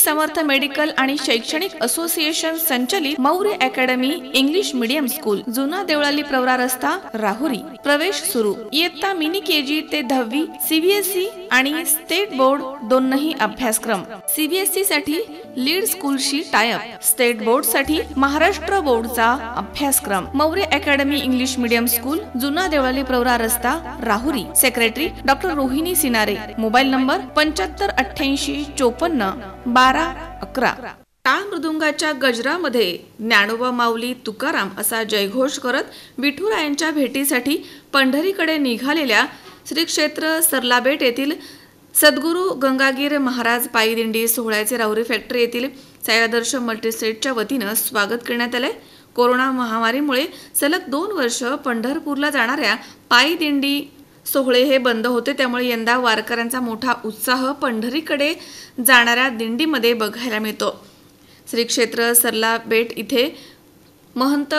श्री समर्थ medical आणि शैक्षणिक association संचलित Maurya academy English medium school जुना देवळाली प्रवरा रस्ता राहुरी प्रवेश सुरू इयत्ता मिनी केजी ते दहावी सीबीएसई आणि स्टेट बोर्ड दोनही अभ्यासक्रम सीबीएसई साठी लीड स्कूलशी टायअप स्टेट बोर्ड साठी महाराष्ट्र बोर्डचा अभ्यासक्रम Maurya academy English medium school जुना देवळाली प्रवरा रस्ता Rahuri secretary doctor Rohini Sinare mobile number पंच्याहत्तर अठ्ठ्याऐंशी चोपन्न बारा बारा अकरा टाळ मृदुंगाच्या गजरामध्ये ज्ञानोबा माऊली तुकाराम असा जयघोष करत विठुरायांच्या भेटीसाठी पंढरीकडे निघालेल्या श्रीक्षेत्र सरलाबेट येथील सद्गुरू गंगागीर महाराज पायीदिंडी सोहळ्याचे राऊरी फॅक्टरी येथील सायादर्श मल्टीस्टेटच्या वतीनं स्वागत करण्यात आलंय कोरोना महामारीमुळे सलग दोन वर्ष पंढरपूरला जाणाऱ्या पायीदिंडी सोहळे हे बंद होते त्यामुळे यंदा वारकऱ्यांचा मोठा उत्साह पंढरीकडे जाणाऱ्या दिंडीमध्ये बघायला मिळतो श्री क्षेत्र सरला बेट इथे महंत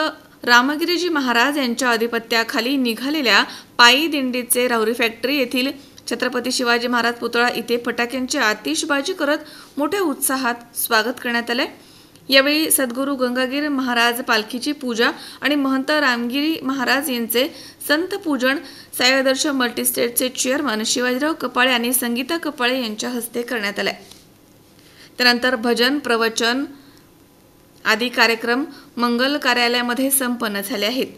रामगिरीजी महाराज यांच्या आधिपत्याखाली निघालेल्या पायी दिंडीचे राहुरी फॅक्टरी येथील छत्रपती शिवाजी महाराज पुतळा इथे फटाक्यांची आतिषबाजी करत मोठ्या उत्साहात स्वागत करण्यात आलंय यावेळी सद्गुरू गंगागिरी महाराज पालखीची पूजा आणि महंत रामगिरी महाराज यांचे संत पूजन सायदर्श मल्टीस्टेटचे चेअरमन शिवाजीराव कपाळे आणि संगीता कपाळे यांच्या हस्ते करण्यात आले त्यानंतर भजन प्रवचन आदी कार्यक्रम मंगल कार्यालयामध्ये संपन्न झाले आहेत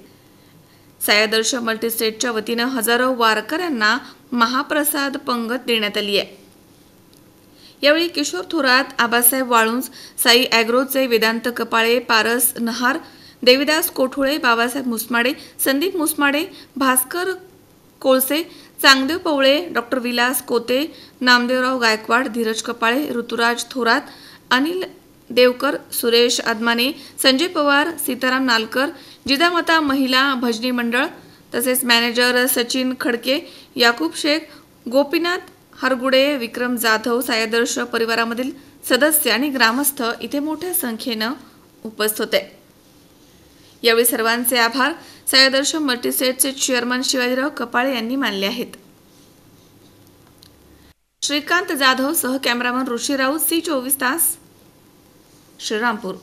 सायदर्श मल्टीस्टेटच्या वतीनं हजारो वारकऱ्यांना महाप्रसाद पंगत देण्यात आली आहे यावेळी किशोर थोरात आबासाहेब वाळुंज साई अॅग्रोचे वेदांत कपाळे पारस नहार देवीदास कोठुळे बाबासाहेब मुसमाडे संदीप मुसमाडे भास्कर कोळसे चांगदेव पवळे डॉक्टर विलास कोते नामदेवराव गायकवाड धीरज कपाळे ऋतुराज थोरात अनिल देवकर सुरेश आदमाने संजय पवार सीताराम नालकर जिदामाता महिला भजनी मंडळ तसेच मॅनेजर सचिन खडके याकूब शेख गोपीनाथ हरगुडे विक्रम जाधव सायदर्श परिवारामधील सदस्य आणि ग्रामस्थ इथे मोठ्या संख्येनं उपस्थित होते यावेळी सर्वांचे आभार सायदर्श मल्टीसेटचे चेअरमन शिवाजीराव कपाळे यांनी मानले आहेत श्रीकांत जाधव सह कॅमेरामन ऋषी राऊत सी चोवीस तास श्रीरामपूर